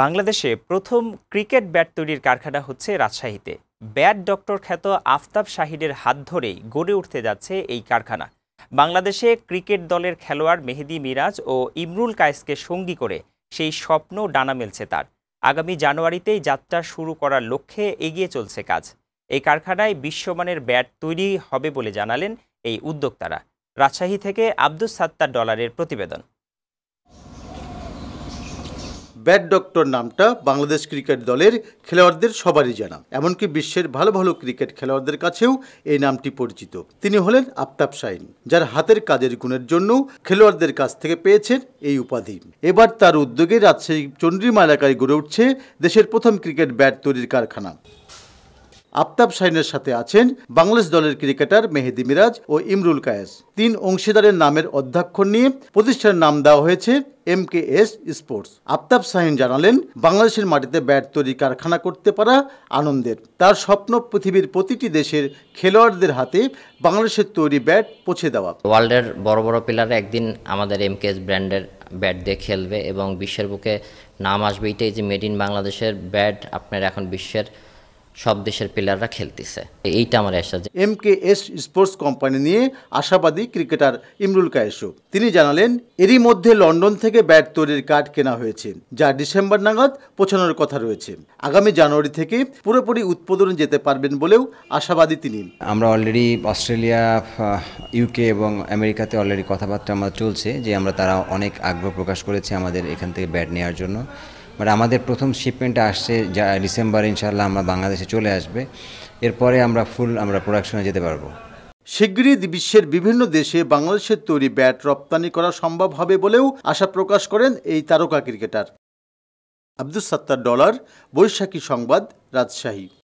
বাংলাদেশে প্রথম cricket bat তৈরির কারখানা হচ্ছে রাজশাহীতে ব্যাট ডক্টর খ্যাত আফতাব শাহিদের হাত ধরেই গড়ে উঠতে যাচ্ছে এই কারখানা বাংলাদেশে ক্রিকেট দলের খেলোয়াড় মেহেদি মিরাজ ও ইমরুল কায়েসকে সঙ্গী করে সেই স্বপ্ন ডানা মেলছে তার আগামী জানুয়ারিতেই যাত্রা শুরু করার লক্ষ্যে এগিয়ে চলছে কাজ এই কারখানায় বিশ্বমানের ব্যাট তৈরি হবে বলে জানালেন এই উদ্যোক্তারা রাজশাহী থেকে আব্দুস সাত্তার ডলারের প্রতিবেদন ব্যাট ডক্টর নামটা বাংলাদেশ ক্রিকেট দলের খেলোয়াড়দের সবারই জানা এমনকি বিশ্বের ভালো ভালো ক্রিকেট খেলোয়াড়দের কাছেও এই নামটি পরিচিত তিনি হলেন আফতাব শাহিন যার হাতের কাজের গুণের জন্য খেলোয়াড়দের কাছ থেকে পেয়েছেন এই উপাধি এবার তার উদ্যোগে রাজশাহী চণ্ডীমা এলাকায় গড়ে উঠছে দেশের প্রথম ক্রিকেট ব্যাট তৈরির কারখানা আফতাব শাহিনের সাথে আছেন বাংলাদেশ দলের ক্রিকেটার মেহেদি মিরাজ ও ইমরুল কায়েস তিন অংশীদারের নামের অধ্যক্ষর নিয়ে প্রতিষ্ঠানের নাম দেওয়া হয়েছে M K S Sports Aftab Shahin জানালেন বাংলাদেশের মাটিতে ব্যাট তৈরি কারখানা করতে পারা আনন্দের তার স্বপ্ন পৃথিবীর প্রতিটি দেশের খেলোয়াড়দের হাতে বাংলাদেশের তৈরি ব্যাট পৌঁছে দেওয়া ওয়ার্ল্ডের বড় বড় প্লেয়ার একদিন আমাদের এম কে এস ব্র্যান্ডের ব্যাট দিয়ে খেলবে এবং বিশ্বের বুকে নাম আসবে এটাই যে মেড ইন বাংলাদেশের ব্যাট আপনার এখন বিশ্বের সব দেশের প্লেয়াররা খেলতেছে এইটা আমার আশা যে M K S Sports company নিয়ে আশাবাদী ক্রিকেটার ইমরুল কায়েসু তিনি জানালেন এরই মধ্যে লন্ডন থেকে ব্যাট তৈরির কাঠ কেনা হয়েছে যা ডিসেম্বর নাগাদ পৌঁছানোর কথা রয়েছে আগামী জানুয়ারি থেকে পুরোপুরি উৎপাদন যেতে পারবেন বলেও আশাবাদী তিনি আমরা অলরেডি অস্ট্রেলিয়া ইউকে এবং আমেরিকাতে অলরেডি কথাবার্তা আমার চলছে যে আমরা তারা অনেক আগ্রহ প্রকাশ করেছে আমাদের এখান থেকে ব্যাট নেওয়ার জন্য বাট আমাদের প্রথম শিপমেন্টটা আসছে যা ডিসেম্বর ইনশাল্লাহ আমরা বাংলাদেশে চলে আসবে এরপরে আমরা ফুল আমরা প্রোডাকশনে যেতে পারবো শিগগিরই বিশ্বের বিভিন্ন দেশে বাংলাদেশের তৈরি ব্যাট রপ্তানি করা সম্ভব হবে বলেও আশা প্রকাশ করেন এই তারকা ক্রিকেটার আব্দুল সাত্তার ডলার বৈশাখী সংবাদ রাজশাহী